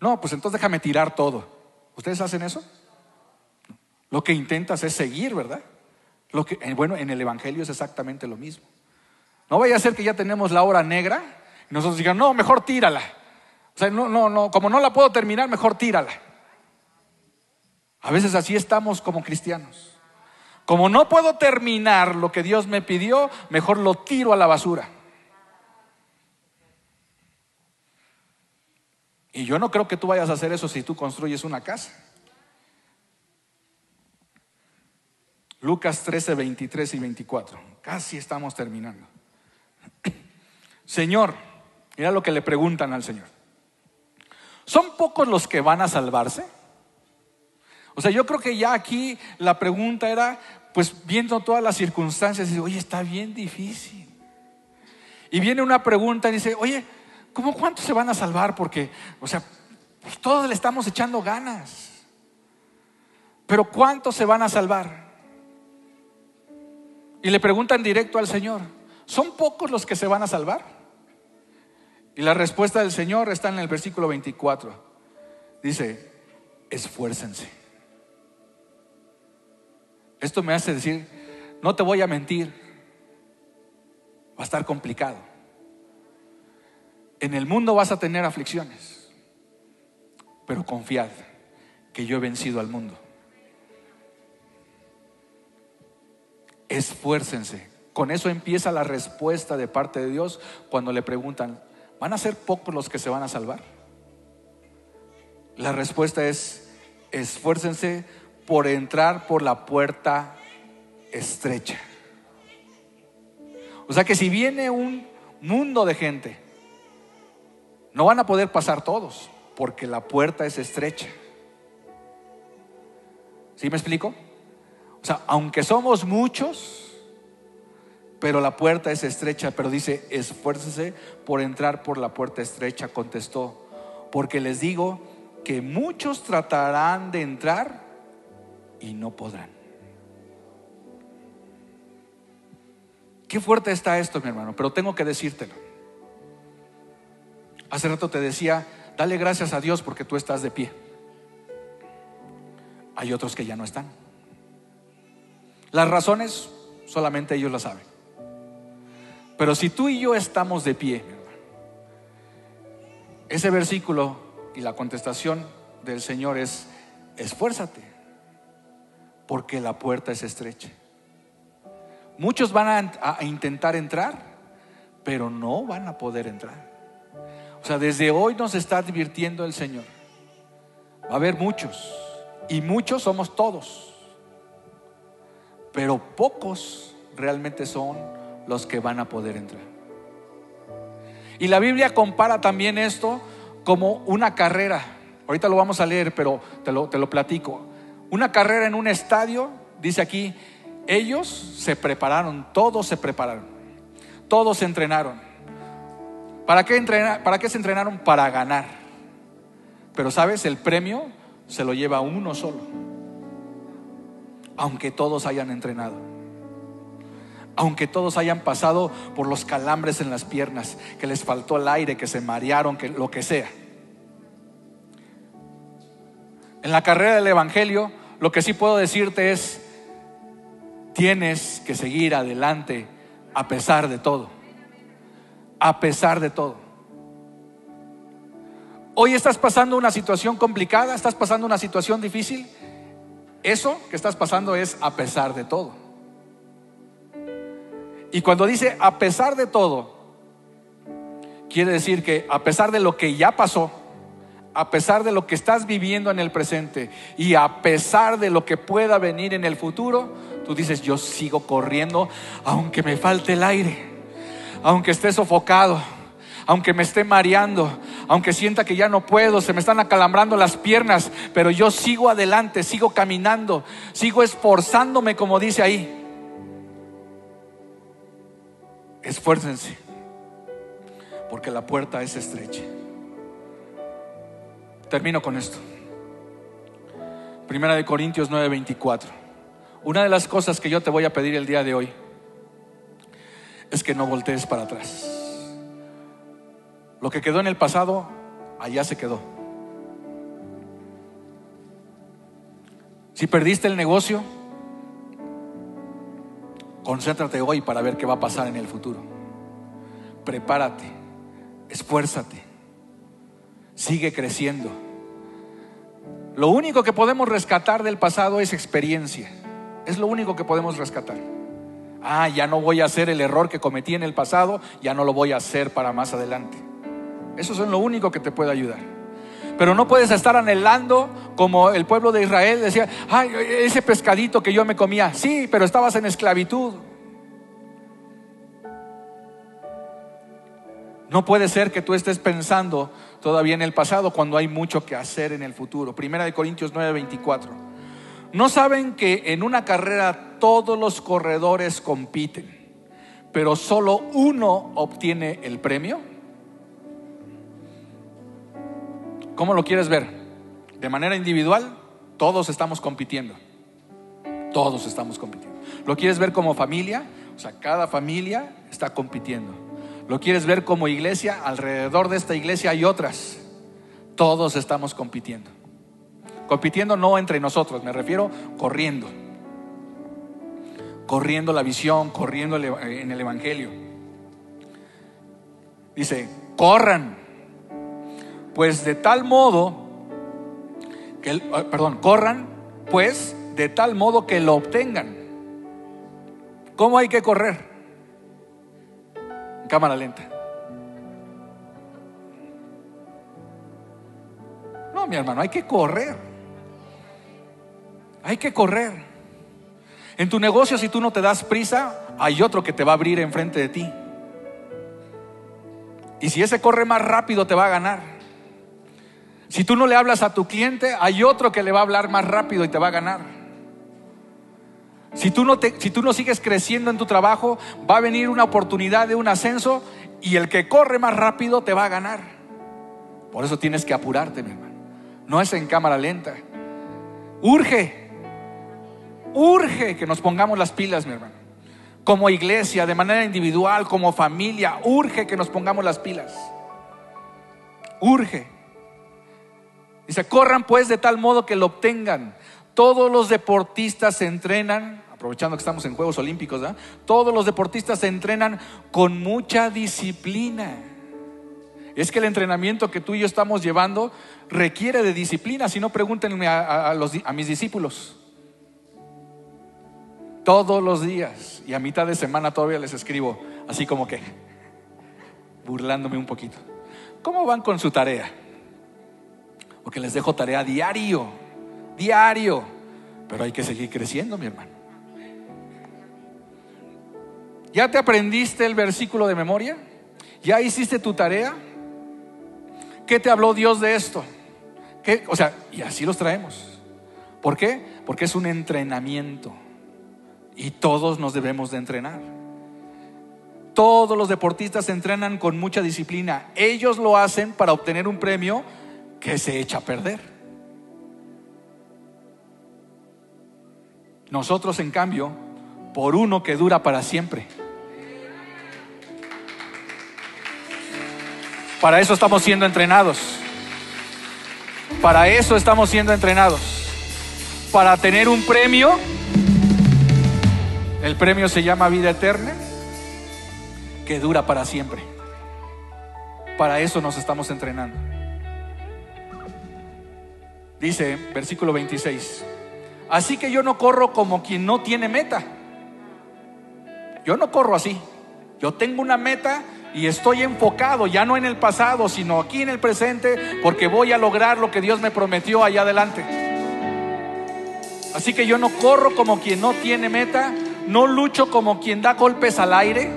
No, pues entonces déjame tirar todo. ¿Ustedes hacen eso? Lo que intentas es seguir, ¿verdad? Eh, bueno, en el Evangelio es exactamente lo mismo. No vaya a ser que ya tenemos la hora negra y nosotros digan, no, mejor tírala. O sea, no, no, no, como no la puedo terminar, mejor tírala. A veces así estamos como cristianos. Como no puedo terminar lo que Dios me pidió, mejor lo tiro a la basura. Y yo no creo que tú vayas a hacer eso si tú construyes una casa. Lucas 13, 23 y 24. Casi estamos terminando. Señor, mira lo que le preguntan al Señor. ¿Son pocos los que van a salvarse? O sea, yo creo que ya aquí la pregunta era, pues viendo todas las circunstancias, oye, está bien difícil. Y viene una pregunta y dice, oye, ¿cómo cuántos se van a salvar? Porque, o sea, todos le estamos echando ganas. Pero ¿cuántos se van a salvar? Y le preguntan directo al Señor, ¿son pocos los que se van a salvar? Y la respuesta del Señor está en el versículo 24. Dice, esfuércense. Esto me hace decir, no te voy a mentir, va a estar complicado. En el mundo vas a tener aflicciones, pero confiad que yo he vencido al mundo. esfuércense. Con eso empieza la respuesta de parte de Dios cuando le preguntan, ¿van a ser pocos los que se van a salvar? La respuesta es, esfuércense por entrar por la puerta estrecha. O sea que si viene un mundo de gente, no van a poder pasar todos, porque la puerta es estrecha. ¿Sí me explico? O sea, aunque somos muchos, pero la puerta es estrecha, pero dice, esfuércese por entrar por la puerta estrecha, contestó, porque les digo que muchos tratarán de entrar y no podrán. Qué fuerte está esto, mi hermano, pero tengo que decírtelo. Hace rato te decía, dale gracias a Dios porque tú estás de pie. Hay otros que ya no están. Las razones solamente ellos las saben. Pero si tú y yo estamos de pie, ese versículo y la contestación del Señor es, esfuérzate, porque la puerta es estrecha. Muchos van a, intentar entrar, pero no van a poder entrar. O sea, desde hoy nos está advirtiendo el Señor. Va a haber muchos, y muchos somos todos pero pocos realmente son los que van a poder entrar. Y la Biblia compara también esto como una carrera. Ahorita lo vamos a leer, pero te lo, te lo platico. Una carrera en un estadio, dice aquí, ellos se prepararon, todos se prepararon, todos se entrenaron. ¿Para qué, entrenar, ¿Para qué se entrenaron? Para ganar. Pero sabes, el premio se lo lleva uno solo aunque todos hayan entrenado, aunque todos hayan pasado por los calambres en las piernas, que les faltó el aire, que se marearon, que lo que sea. En la carrera del Evangelio, lo que sí puedo decirte es, tienes que seguir adelante a pesar de todo, a pesar de todo. Hoy estás pasando una situación complicada, estás pasando una situación difícil. Eso que estás pasando es a pesar de todo. Y cuando dice a pesar de todo, quiere decir que a pesar de lo que ya pasó, a pesar de lo que estás viviendo en el presente y a pesar de lo que pueda venir en el futuro, tú dices, yo sigo corriendo aunque me falte el aire, aunque esté sofocado, aunque me esté mareando, aunque sienta que ya no puedo, se me están acalambrando las piernas, pero yo sigo adelante, sigo caminando, sigo esforzándome como dice ahí. Esfuércense, porque la puerta es estrecha. Termino con esto. Primera de Corintios 9:24. Una de las cosas que yo te voy a pedir el día de hoy es que no voltees para atrás. Lo que quedó en el pasado, allá se quedó. Si perdiste el negocio, concéntrate hoy para ver qué va a pasar en el futuro. Prepárate, esfuérzate, sigue creciendo. Lo único que podemos rescatar del pasado es experiencia. Es lo único que podemos rescatar. Ah, ya no voy a hacer el error que cometí en el pasado, ya no lo voy a hacer para más adelante. Eso es lo único que te puede ayudar. Pero no puedes estar anhelando como el pueblo de Israel decía, ay, ese pescadito que yo me comía. Sí, pero estabas en esclavitud. No puede ser que tú estés pensando todavía en el pasado cuando hay mucho que hacer en el futuro. Primera de Corintios 9:24. No saben que en una carrera todos los corredores compiten, pero solo uno obtiene el premio. ¿Cómo lo quieres ver? ¿De manera individual? Todos estamos compitiendo. Todos estamos compitiendo. ¿Lo quieres ver como familia? O sea, cada familia está compitiendo. ¿Lo quieres ver como iglesia? Alrededor de esta iglesia hay otras. Todos estamos compitiendo. Compitiendo no entre nosotros, me refiero corriendo. Corriendo la visión, corriendo en el Evangelio. Dice, corran pues de tal modo que, ah, perdón, corran, pues de tal modo que lo obtengan. ¿Cómo hay que correr? cámara lenta. No, mi hermano, hay que correr. Hay que correr. En tu negocio, si tú no te das prisa, hay otro que te va a abrir enfrente de ti. Y si ese corre más rápido, te va a ganar. Si tú no le hablas a tu cliente, hay otro que le va a hablar más rápido y te va a ganar. Si tú no, te, si tú no sigues creciendo en tu trabajo, va a venir una oportunidad de un ascenso y el que corre más rápido te va a ganar. Por eso tienes que apurarte, mi hermano. No es en cámara lenta. Urge, urge que nos pongamos las pilas, mi hermano. Como iglesia, de manera individual, como familia, urge que nos pongamos las pilas. Urge. Dice, corran pues de tal modo que lo obtengan. Todos los deportistas se entrenan, aprovechando que estamos en Juegos Olímpicos, todos los deportistas se entrenan con mucha disciplina. Es que el entrenamiento que tú y yo estamos llevando requiere de disciplina, si no pregúntenme a mis discípulos. Todos los días y a mitad de semana todavía les escribo, así como que, burlándome un poquito. ¿Cómo van con su tarea? porque les dejo tarea diario, diario. Pero hay que seguir creciendo, mi hermano. ¿Ya te aprendiste el versículo de memoria? ¿Ya hiciste tu tarea? ¿Qué te habló Dios de esto? ¿Qué? O sea, y así los traemos. ¿Por qué? Porque es un entrenamiento. Y todos nos debemos de entrenar. Todos los deportistas entrenan con mucha disciplina. Ellos lo hacen para obtener un premio que se echa a perder. Nosotros, en cambio, por uno que dura para siempre. Para eso estamos siendo entrenados. Para eso estamos siendo entrenados. Para tener un premio. El premio se llama vida eterna, que dura para siempre. Para eso nos estamos entrenando. Dice, versículo 26, así que yo no corro como quien no tiene meta. Yo no corro así. Yo tengo una meta y estoy enfocado ya no en el pasado, sino aquí en el presente, porque voy a lograr lo que Dios me prometió allá adelante. Así que yo no corro como quien no tiene meta, no lucho como quien da golpes al aire.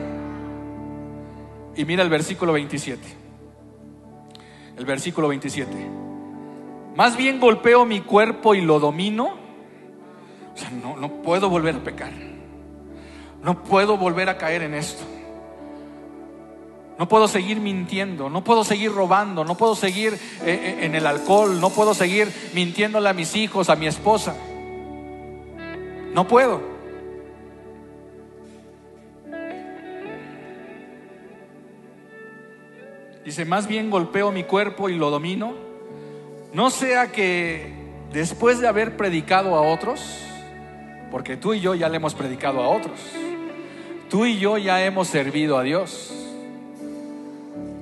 Y mira el versículo 27. El versículo 27. Más bien golpeo mi cuerpo y lo domino. O sea, no, puedo volver a pecar. No puedo volver a caer en esto. No puedo seguir mintiendo, no puedo seguir robando, no puedo seguir eh, eh, en el alcohol, no puedo seguir mintiéndole a mis hijos, a mi esposa. No puedo. Dice, más bien golpeo mi cuerpo y lo domino no sea que después de haber predicado a otros, porque tú y yo ya le hemos predicado a otros, tú y yo ya hemos servido a Dios,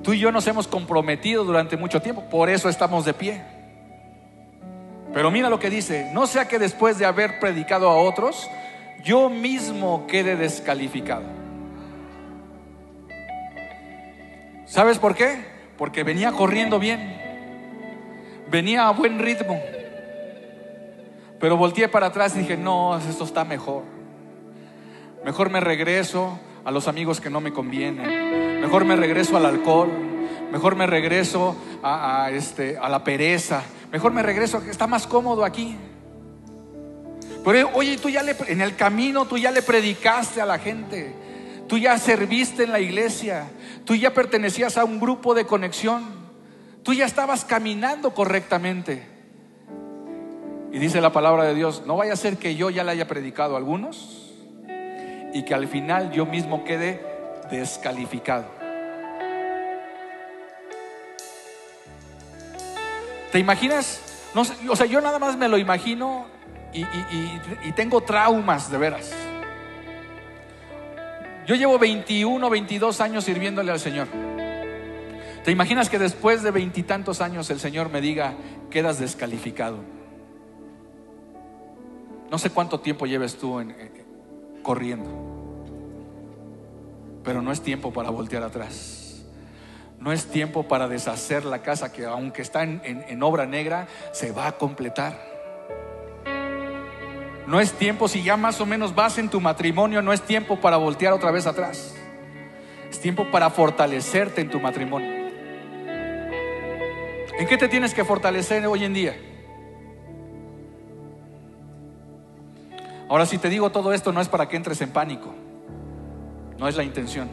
tú y yo nos hemos comprometido durante mucho tiempo, por eso estamos de pie. Pero mira lo que dice, no sea que después de haber predicado a otros, yo mismo quede descalificado. ¿Sabes por qué? Porque venía corriendo bien. Venía a buen ritmo. Pero volteé para atrás y dije, no, esto está mejor. Mejor me regreso a los amigos que no me convienen. Mejor me regreso al alcohol. Mejor me regreso a, este, a la pereza. Mejor me regreso, que está más cómodo aquí. Pero oye, tú ya le, en el camino tú ya le predicaste a la gente. Tú ya serviste en la iglesia. Tú ya pertenecías a un grupo de conexión. Tú ya estabas caminando correctamente. Y dice la palabra de Dios, no vaya a ser que yo ya le haya predicado a algunos y que al final yo mismo quede descalificado. ¿Te imaginas? No, o sea, yo nada más me lo imagino y, y tengo traumas de veras. Yo llevo 21, 22 años sirviéndole al Señor. ¿Te imaginas que después de veintitantos años el Señor me diga, quedas descalificado? No sé cuánto tiempo lleves tú eh, corriendo, pero no es tiempo para voltear atrás. No es tiempo para deshacer la casa que aunque está en obra negra, se va a completar. No es tiempo, si ya más o menos vas en tu matrimonio, no es tiempo para voltear otra vez atrás. Es tiempo para fortalecerte en tu matrimonio. ¿En qué te tienes que fortalecer hoy en día? Ahora, si te digo todo esto, no es para que entres en pánico. No es la intención.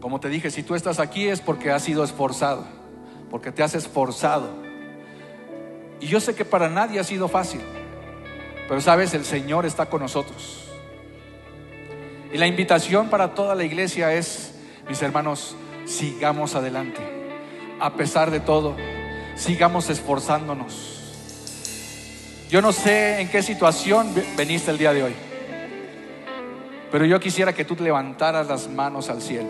Como te dije, si tú estás aquí es porque has sido esforzado, porque te has esforzado. Y yo sé que para nadie ha sido fácil, pero sabes, el Señor está con nosotros. Y la invitación para toda la iglesia es, mis hermanos, sigamos adelante a pesar de todo, sigamos esforzándonos. Yo no sé en qué situación veniste el día de hoy, pero yo quisiera que tú levantaras las manos al cielo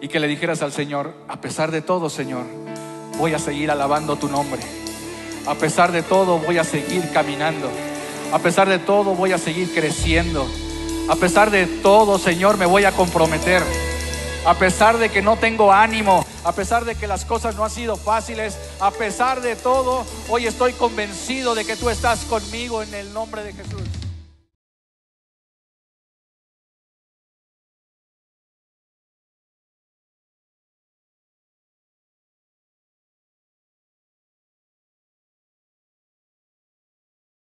y que le dijeras al Señor, a pesar de todo, Señor, voy a seguir alabando tu nombre. A pesar de todo, voy a seguir caminando. A pesar de todo, voy a seguir creciendo. A pesar de todo, Señor, me voy a comprometer a pesar de que no tengo ánimo, a pesar de que las cosas no han sido fáciles, a pesar de todo, hoy estoy convencido de que tú estás conmigo en el nombre de Jesús.